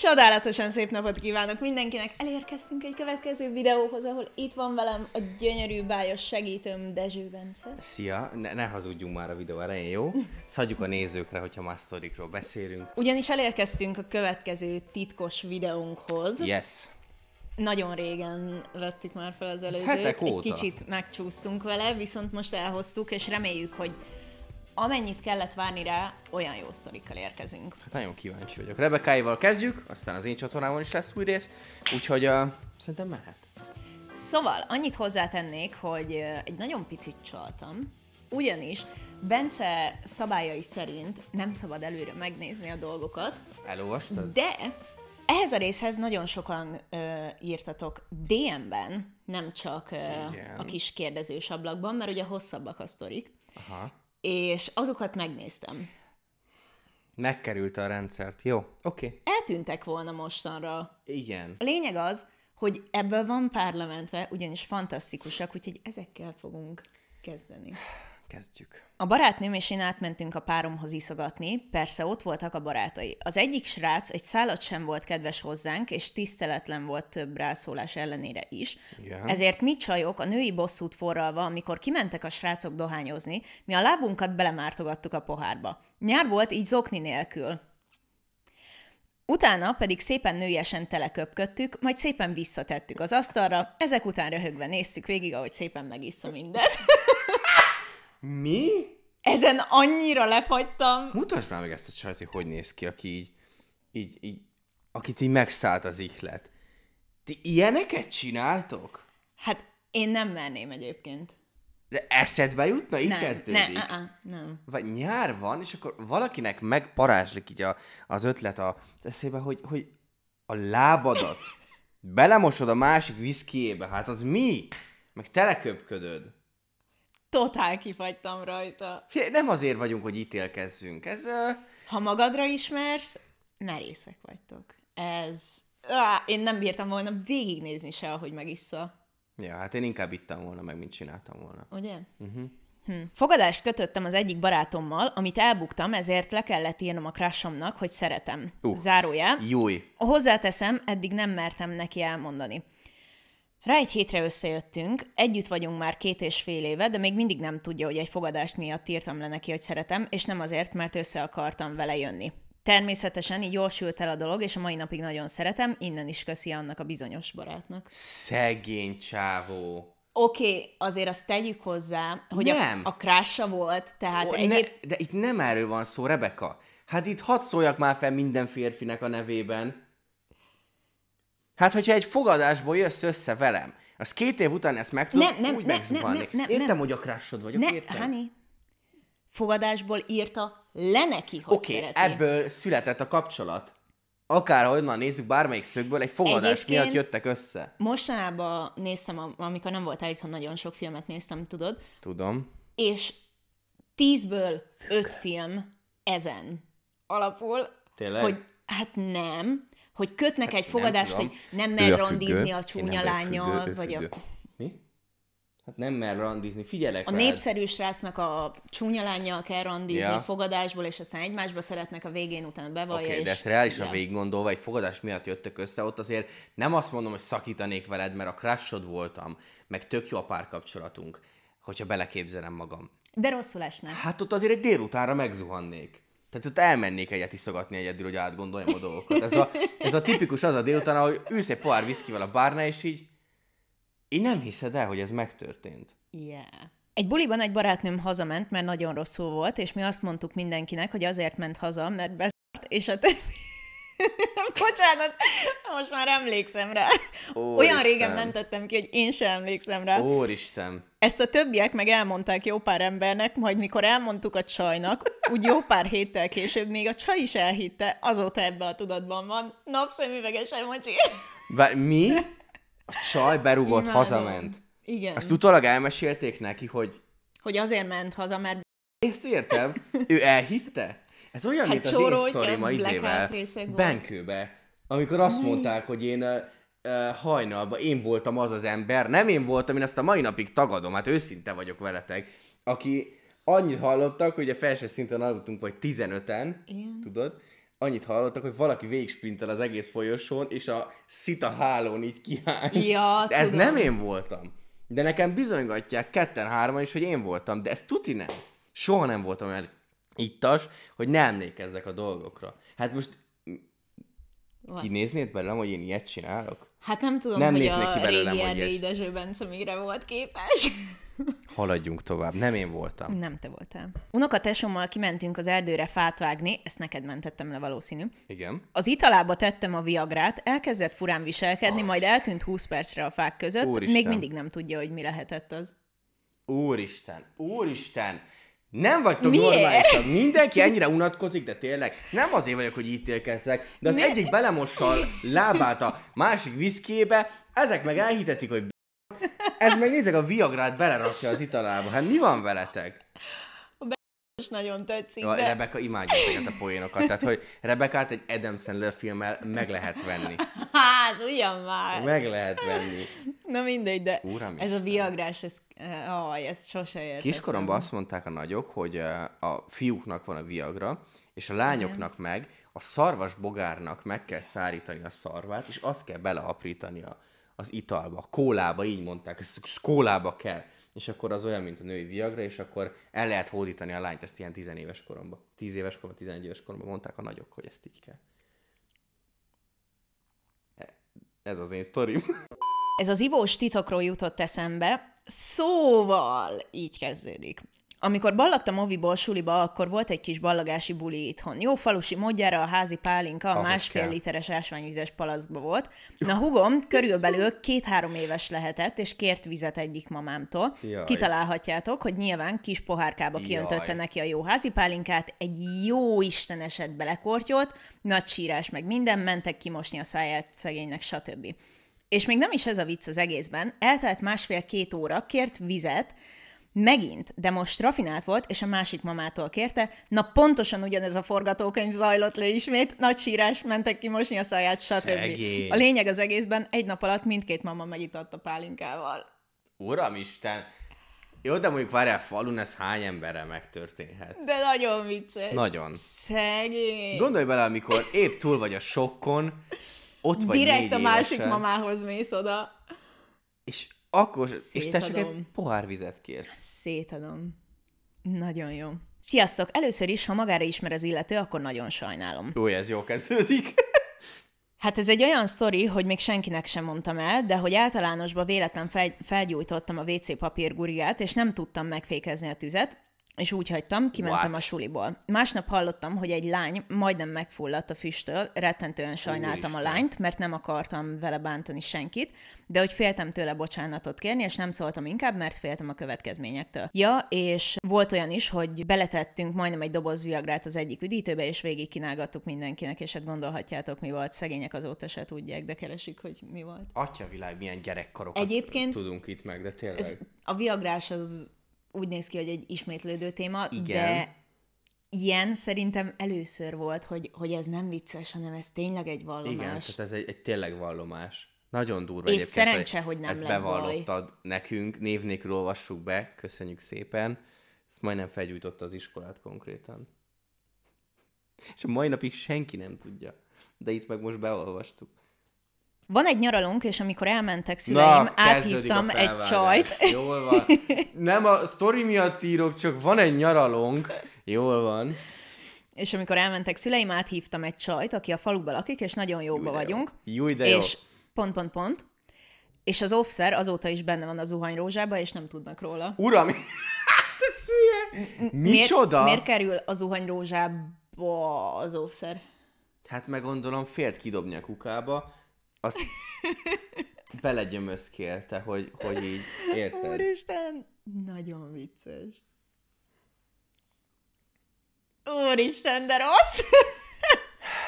Csodálatosan szép napot kívánok mindenkinek! Elérkeztünk egy következő videóhoz, ahol itt van velem a gyönyörű bájos segítőm Dezső Bence. Szia! Ne, ne hazudjunk már a videó elején, jó? Szadjuk a nézőkre, hogyha más sztorikról beszélünk. Ugyanis elérkeztünk a következő titkos videónkhoz. Yes! Nagyon régen vettük már fel az hát előzőt, egy kicsit megcsúszunk vele, viszont most elhoztuk, és reméljük, hogy amennyit kellett várni rá, olyan jó sztorikkal érkezünk. Hát nagyon kíváncsi vagyok. Rebekáival kezdjük, aztán az én csatornámon is lesz új rész, úgyhogy a szerintem mehet. Szóval, annyit hozzátennék, hogy egy nagyon picit csaltam, ugyanis Bence szabályai szerint nem szabad előre megnézni a dolgokat. Elolvastad? De ehhez a részhez nagyon sokan ö, írtatok DM-ben, nem csak ö, a kis kérdezős ablakban, mert ugye hosszabbak a sztorik. Aha és azokat megnéztem. Megkerült a rendszert. Jó, oké. Okay. Eltűntek volna mostanra. Igen. A lényeg az, hogy ebből van pár ugyanis fantasztikusak, úgyhogy ezekkel fogunk kezdeni. Kezdjük. A barátnőm és én átmentünk a páromhoz iszogatni, persze ott voltak a barátai. Az egyik srác egy szállat sem volt kedves hozzánk, és tiszteletlen volt több rászólás ellenére is. Igen. Ezért mi csajok a női bosszút forralva, amikor kimentek a srácok dohányozni, mi a lábunkat belemártogattuk a pohárba. Nyár volt így zokni nélkül. Utána pedig szépen nőiesen teleköpködtük, majd szépen visszatettük az asztalra, ezek után röhögve néztük végig, ahogy szépen megissza mindet. Mi? Ezen annyira lefagytam. Mutasd már meg ezt a csajt, hogy hogy néz ki, aki így, így, így, akit így megszállt az ihlet. Ti ilyeneket csináltok? Hát én nem merném egyébként. De eszedbe jutna? Itt nem, kezdődik? Ne, á, á, nem. Vagy nyár van, és akkor valakinek megparázslik így a, az ötlet a, az eszébe, hogy, hogy a lábadat belemosod a másik viszkiébe, hát az mi? Meg teleköpködöd totál kifagytam rajta. nem azért vagyunk, hogy ítélkezzünk. Ez, uh... Ha magadra ismersz, merészek vagytok. Ez... Uh, én nem bírtam volna végignézni se, ahogy megissza. Ja, hát én inkább ittam volna meg, mint csináltam volna. Ugye? Uh-huh. Hm. Fogadást kötöttem az egyik barátommal, amit elbuktam, ezért le kellett írnom a krásomnak, hogy szeretem. Uh, Zárójel. Júj. Hozzáteszem, eddig nem mertem neki elmondani. Rá egy hétre összejöttünk, együtt vagyunk már két és fél éve, de még mindig nem tudja, hogy egy fogadást miatt írtam le neki, hogy szeretem, és nem azért, mert össze akartam vele jönni. Természetesen így gyorsult el a dolog, és a mai napig nagyon szeretem, innen is köszi annak a bizonyos barátnak. Szegény csávó. Oké, okay, azért azt tegyük hozzá, hogy nem. a, a krása volt, tehát o, egyéb... ne, De itt nem erről van szó, Rebeka. Hát itt hadd szóljak már fel minden férfinek a nevében. Hát, hogyha egy fogadásból jössz össze velem, az két év után ezt meg tudod, nem, nem, úgy nem, megzuhanni. Nem, nem, nem, Értem, nem. hogy a crushod vagyok, ne, értem? Honey. fogadásból írta le neki, hogy Oké, okay, szereti. ebből született a kapcsolat. Akár honnan nézzük, bármelyik szögből, egy fogadás Egyébként miatt jöttek össze. Mostanában néztem, amikor nem volt itthon, nagyon sok filmet néztem, tudod? Tudom. És tízből öt film ezen alapul, Tényleg? hogy Hát nem. Hogy kötnek hát egy fogadást, hogy nem mer randizni a csúnya lányjal, vagy a... Mi? Hát nem mer randizni, figyelek A rád. népszerű srácnak a csúnya lányjal kell randizni ja. fogadásból, és aztán egymásba szeretnek a végén utána bevallja. Oké, okay, de ezt reálisan ja. végiggondolva, egy fogadás miatt jöttök össze, ott azért nem azt mondom, hogy szakítanék veled, mert a crushod voltam, meg tök jó a párkapcsolatunk, hogyha beleképzelem magam. De rosszul esnek. Hát ott azért egy délutánra megzuhannék. Tehát ott elmennék egyet iszogatni egyedül, hogy átgondoljam a dolgokat. Ez a, ez a tipikus az a délután, ahogy ülsz egy pohár viszkivel a bárna, és így, így nem hiszed el, hogy ez megtörtént. Yeah. Egy buliban egy barátnőm hazament, mert nagyon rosszul volt, és mi azt mondtuk mindenkinek, hogy azért ment haza, mert beszart, és a többi Bocsánat, most már emlékszem rá. Ó, Olyan Isten. régen mentettem ki, hogy én sem emlékszem rá. Úristen. Ezt a többiek meg elmondták jó pár embernek, majd mikor elmondtuk a csajnak, úgy jó pár héttel később még a csaj is elhitte, azóta ebbe a tudatban van. Napszemüveges emoji. Vár, mi? A csaj berúgott, Imádom. hazament. Igen. Azt utólag elmesélték neki, hogy... Hogy azért ment haza, mert... Ezt értem. Ő elhitte? Ez olyan, hát mint az én a izével, Benkőbe, amikor azt mondták, hogy én uh, hajnalban én voltam az az ember, nem én voltam, én ezt a mai napig tagadom, hát őszinte vagyok veletek, aki annyit hallottak, hogy a felső szinten aludtunk, vagy 15-en, Igen. tudod, annyit hallottak, hogy valaki végigsprintel az egész folyosón, és a szita hálón így kiáll. Ja, ez nem én voltam. De nekem bizonygatják ketten-hárman is, hogy én voltam, de ez tuti nem. Soha nem voltam mert ittas, hogy ne emlékezzek a dolgokra. Hát most Van. kinéznéd belőlem, hogy én ilyet csinálok? Hát nem tudom, nem hogy a ki belőlem, régi hogy ilyet... Dezső Bence mire volt képes. Haladjunk tovább. Nem én voltam. Nem te voltál. Unokatesommal kimentünk az erdőre fát vágni, ezt neked mentettem le valószínű. Igen. Az italába tettem a viagrát, elkezdett furán viselkedni, oh. majd eltűnt 20 percre a fák között. Úristen. Még mindig nem tudja, hogy mi lehetett az. Úristen, úristen! Nem vagytok Miért? normálisak. Mindenki ennyire unatkozik, de tényleg nem azért vagyok, hogy ítélkezzek, de az ne. egyik belemossal lábát a másik viszkébe, ezek meg elhitetik, hogy b... ez meg nézzek a viagrát belerakja az italába. Hát mi van veletek? is nagyon tetszik. Ja, de... Rebecca imádja ezeket a poénokat, tehát hogy Rebekát egy Adam Sandler filmmel meg lehet venni. Hát, ugyan már. Meg lehet venni. Na mindegy, de Uram ez Isten. a viagrás, ez, oh, ez sose értettem. Kiskoromban azt mondták a nagyok, hogy eh, a fiúknak van a viagra, és a lányoknak Igen. meg a szarvas bogárnak meg kell szárítani a szarvát, és azt kell beleaprítani a, az italba, a kólába, így mondták, ez kólába kell és akkor az olyan, mint a női viagra, és akkor el lehet hódítani a lányt, ezt ilyen tizenéves koromban. 10 éves koromban, tizenegy éves koromban mondták a nagyok, hogy ezt így kell. E, ez az én sztorim. Ez az ivós titokról jutott eszembe, szóval így kezdődik. Amikor ballagtam oviból suliba, akkor volt egy kis ballagási buli itthon. Jó falusi módjára a házi pálinka a másfél kell. literes ásványvizes palackba volt. Na hugom, körülbelül két-három éves lehetett, és kért vizet egyik mamámtól. Jaj. Kitalálhatjátok, hogy nyilván kis pohárkába kiöntötte Jaj. neki a jó házi pálinkát, egy jó isteneset belekortyolt, nagy sírás meg minden, mentek kimosni a száját szegénynek, stb. És még nem is ez a vicc az egészben. Eltelt másfél-két óra, kért vizet, Megint, de most rafinált volt, és a másik mamától kérte, na pontosan ugyanez a forgatókönyv zajlott le ismét, nagy sírás, mentek ki mosni a száját, stb. Szegény. A lényeg az egészben, egy nap alatt mindkét mama megitatta pálinkával. Uramisten! Jó, de mondjuk várjál, falun ez hány emberre megtörténhet? De nagyon vicces. Nagyon. Szegény. Gondolj bele, amikor épp túl vagy a sokkon, ott vagy Direkt a másik évesen, mamához mész oda. És akkor, Szétadom. és csak egy pohár vizet kérsz. Szétadom. Nagyon jó. Sziasztok! Először is, ha magára ismer az illető, akkor nagyon sajnálom. Jó, ez jó kezdődik. Hát ez egy olyan sztori, hogy még senkinek sem mondtam el, de hogy általánosban véletlen felgyújtottam a WC papír gurigát, és nem tudtam megfékezni a tüzet, és úgy hagytam, kimentem What? a suliból. Másnap hallottam, hogy egy lány majdnem megfulladt a füstől, rettentően sajnáltam Úristen. a lányt, mert nem akartam vele bántani senkit, de hogy féltem tőle bocsánatot kérni, és nem szóltam inkább, mert féltem a következményektől. Ja, és volt olyan is, hogy beletettünk majdnem egy doboz viagrát az egyik üdítőbe, és végig kínálgattuk mindenkinek, és hát gondolhatjátok, mi volt. Szegények azóta se tudják, de keresik, hogy mi volt. Atya világ, milyen gyerekkorokat Egyébként tudunk itt meg, de tényleg. Ez a viagrás az úgy néz ki, hogy egy ismétlődő téma, Igen. de ilyen szerintem először volt, hogy, hogy ez nem vicces, hanem ez tényleg egy vallomás. Igen, tehát ez egy, egy tényleg vallomás. Nagyon durva És szerencse, hogy nem Ezt bevallottad baj. nekünk, név nélkül olvassuk be, köszönjük szépen. Ezt majdnem felgyújtotta az iskolát konkrétan. És a mai napig senki nem tudja. De itt meg most beolvastuk. Van egy nyaralónk, és amikor elmentek szüleim, Na, áthívtam egy csajt. Jól van. Nem a sztori miatt írok, csak van egy nyaralónk. Jól van. És amikor elmentek szüleim, áthívtam egy csajt, aki a faluban lakik, és nagyon jóba vagyunk. Jó. Júj, de jó. És pont, pont, pont. És az offszer azóta is benne van a zuhany rózsába, és nem tudnak róla. Uram! te hát szülye! Micsoda? Miért, miért kerül a zuhany rózsába az offszer? Hát meg gondolom félt kidobni a kukába, azt belegyömözkélte, hogy, hogy így, érted? Úristen, nagyon vicces. Úristen, de rossz!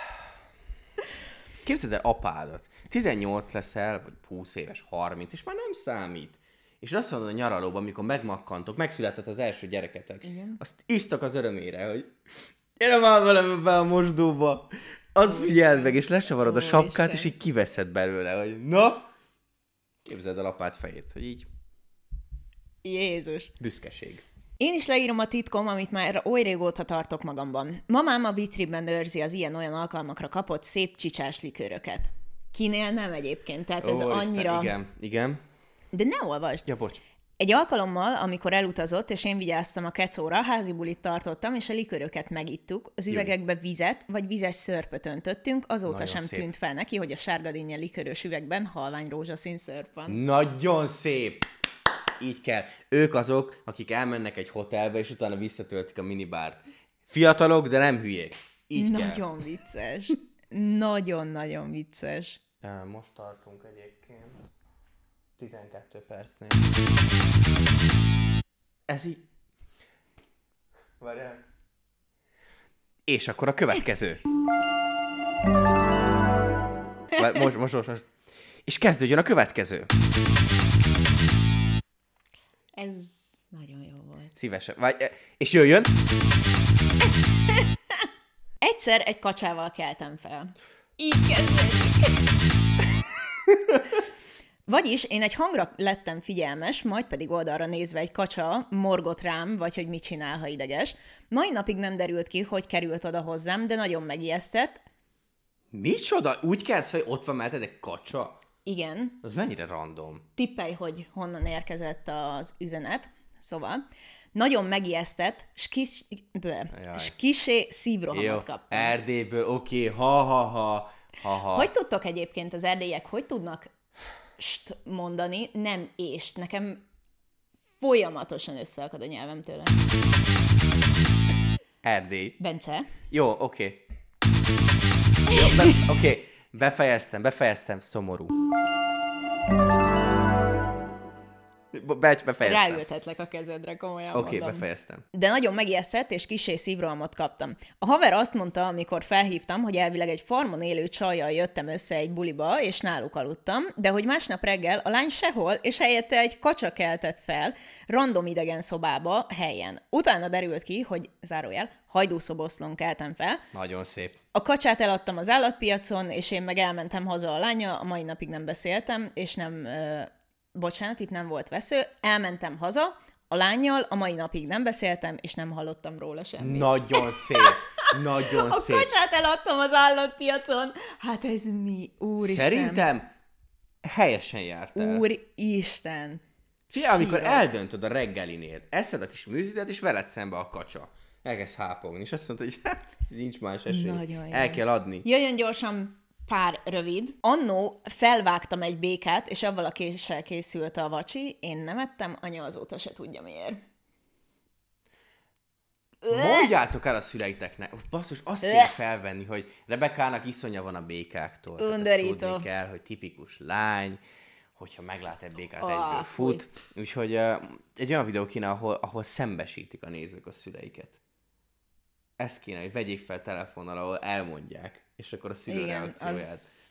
Képzeld el apádat. 18 leszel, vagy 20 éves, 30, és már nem számít. És azt mondod a nyaralóban, amikor megmakkantok, megszületett az első gyereketek. Igen. Azt isztok az örömére, hogy gyere már velem be a mosdóba, az figyeld meg, és lesavarod Ó, a sapkát, Isten. és így kiveszed belőle, hogy na, képzeld el lapát fejét, hogy így. Jézus. Büszkeség. Én is leírom a titkom, amit már oly régóta tartok magamban. Mamám a vitriben őrzi az ilyen-olyan alkalmakra kapott szép csicsás liköröket. Kinél nem egyébként, tehát ez Ó, annyira... Isten, igen, igen. De ne olvasd. Ja, bocs. Egy alkalommal, amikor elutazott, és én vigyáztam a kecóra, házi bulit tartottam, és a liköröket megittuk, az üvegekbe vizet, vagy vizes szörpöt öntöttünk, azóta Nagyon sem szép. tűnt fel neki, hogy a sárgadénye likörös üvegben halvány rózsaszín szörp van. Nagyon szép! Így kell. Ők azok, akik elmennek egy hotelbe, és utána visszatöltik a minibárt. Fiatalok, de nem hülyék. Így Nagyon kell. vicces. Nagyon-nagyon vicces. Most tartunk egyébként 12 percnél. Ez így... Várjál. És akkor a következő. Most, most, most, most. És kezdődjön a következő. Ez nagyon jó volt. Szívesen. Vagy, e, és jöjjön. Egyszer egy kacsával keltem fel. Így kezdődik. Vagyis én egy hangra lettem figyelmes, majd pedig oldalra nézve egy kacsa morgott rám, vagy hogy mit csinál, ha ideges. Mai napig nem derült ki, hogy került oda hozzám, de nagyon megijesztett. Micsoda? Úgy kezd fel, ott van mellette egy kacsa? Igen. Az mennyire random. Tippelj, hogy honnan érkezett az üzenet. Szóval, nagyon megijesztett, és kis, kisé szívrohamot kaptam. Erdélyből, oké, okay. ha-ha-ha. Ha-ha. Hogy tudtok egyébként az erdélyek, hogy tudnak st mondani, nem ést. Nekem folyamatosan összeakad a nyelvem tőle. Erdély. Bence. Jó, oké. Okay. Jó, be, oké, okay. befejeztem, befejeztem, szomorú. Becs, befejeztem. Ráültetlek a kezedre, komolyan Oké, okay, befejeztem. De nagyon megijeszett, és kisé szívrohamot kaptam. A haver azt mondta, amikor felhívtam, hogy elvileg egy farmon élő csajjal jöttem össze egy buliba, és náluk aludtam, de hogy másnap reggel a lány sehol, és helyette egy kacsa keltett fel, random idegen szobába, helyen. Utána derült ki, hogy zárójel, hajdúszoboszlón keltem fel. Nagyon szép. A kacsát eladtam az állatpiacon, és én meg elmentem haza a lánya, a mai napig nem beszéltem, és nem, bocsánat, itt nem volt vesző, elmentem haza, a lányjal a mai napig nem beszéltem, és nem hallottam róla semmit. Nagyon szép. Nagyon a szép. A kocsát eladtam az állatpiacon. Hát ez mi? Úristen. Szerintem helyesen jártál. Úristen. Fia, amikor Sírok. eldöntöd a reggelinél, eszed a kis műzidet, és veled szembe a kacsa. Elkezd hápogni, és azt mondta, hogy hát nincs más esély. Nagyon El jó. kell adni. Jöjjön gyorsan pár rövid. Annó felvágtam egy békát, és avval a késsel készült a vacsi, én nem ettem, anya azóta se tudja miért. Mondjátok el a szüleiteknek. Basszus, azt kell felvenni, hogy Rebekának iszonya van a békáktól. Undorító. Tehát tudni kell, hogy tipikus lány, hogyha meglát egy békát, oh, egyből fut. Úgyhogy uh, egy olyan videó kéne, ahol, ahol szembesítik a nézők a szüleiket ezt kéne, hogy vegyék fel telefonnal, ahol elmondják, és akkor a szülő Igen, reakcióját. Az...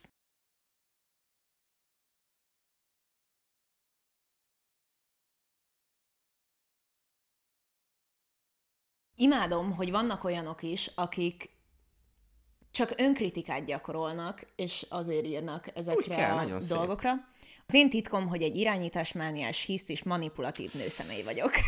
Imádom, hogy vannak olyanok is, akik csak önkritikát gyakorolnak, és azért írnak ezekre kell, a dolgokra. Szép. Az én titkom, hogy egy irányításmániás, hiszt és manipulatív nőszemély vagyok.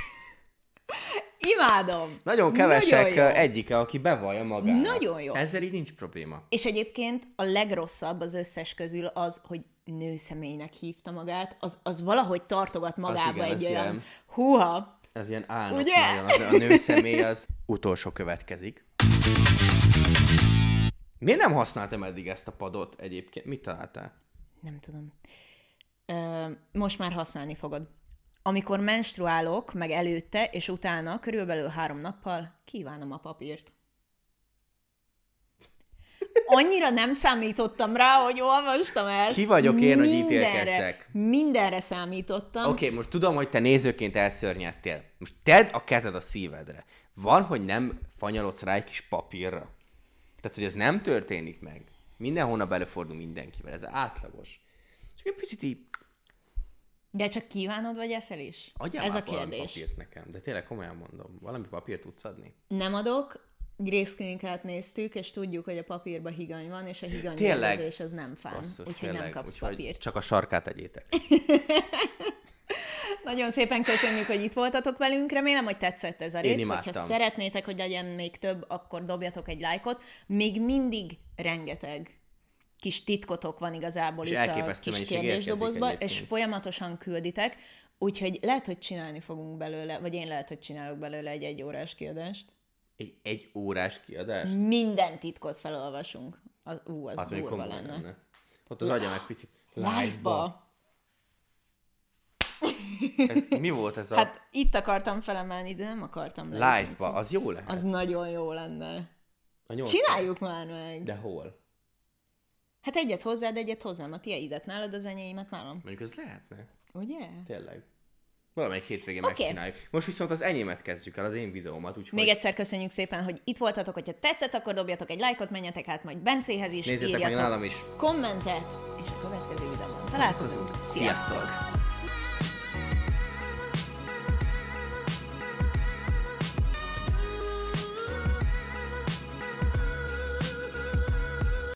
Imádom. Nagyon kevesek Nagyon egyike, aki bevallja magát. Nagyon jó. Ezzel így nincs probléma. És egyébként a legrosszabb az összes közül az, hogy nőszemélynek hívta magát, az, az valahogy tartogat magába az igen, egy olyan ilyen, húha. Ez ilyen állnak Ugye? Nagyon, a nőszemély az utolsó következik. Miért nem használtam eddig ezt a padot egyébként? Mit találtál? Nem tudom. Ö, most már használni fogod amikor menstruálok, meg előtte és utána, körülbelül három nappal kívánom a papírt. Annyira nem számítottam rá, hogy olvastam el. Ki vagyok én, mindenre, hogy ítélkezzek? Mindenre számítottam. Oké, okay, most tudom, hogy te nézőként elszörnyedtél. Most tedd a kezed a szívedre. Van, hogy nem fanyalodsz rá egy kis papírra. Tehát, hogy ez nem történik meg. Minden hónap előfordul mindenkivel, ez átlagos. Csak egy picit így de csak kívánod, vagy eszel is? Adjál Ez a kérdés. papírt nekem, de tényleg komolyan mondom. Valami papírt tudsz adni? Nem adok. Grészklinikát néztük, és tudjuk, hogy a papírba higany van, és a higany és az nem fán. Basszus, úgyhogy tényleg. nem kapsz úgyhogy papírt. Csak a sarkát egyétek. Nagyon szépen köszönjük, hogy itt voltatok velünk. Remélem, hogy tetszett ez a rész. Én Hogyha szeretnétek, hogy legyen még több, akkor dobjatok egy lájkot. Még mindig rengeteg kis titkotok van igazából és itt a kis kérdésdobozban, és folyamatosan külditek, úgyhogy lehet, hogy csinálni fogunk belőle, vagy én lehet, hogy csinálok belőle egy egy órás kiadást. Egy egy órás kiadást? Minden titkot felolvasunk. Az, ú, az, az durva lenne. lenne. Ott az agyam egy picit live-ba. Ez, mi volt ez a... Hát itt akartam felemelni, de nem akartam. Live-ba, az jó lehet. Az nagyon jó lenne. A Csináljuk már meg. De hol? Hát egyet hozzád, egyet hozzám, a tiédet nálad, az enyémet nálam. Mondjuk ez lehetne. Ugye? Tényleg. Valamelyik hétvégén okay. megcsináljuk. Most viszont az enyémet kezdjük el, az én videómat. Úgyhogy... Még egyszer köszönjük szépen, hogy itt voltatok. Hogyha tetszett, akkor dobjatok egy lájkot, menjetek át majd Bencéhez is. Nézzetek meg nálam is. Kommentet, és a következő videóban találkozunk. Sziasztok! Sziasztok.